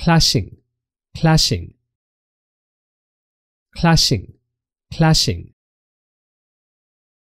clashing, clashing, clashing, clashing.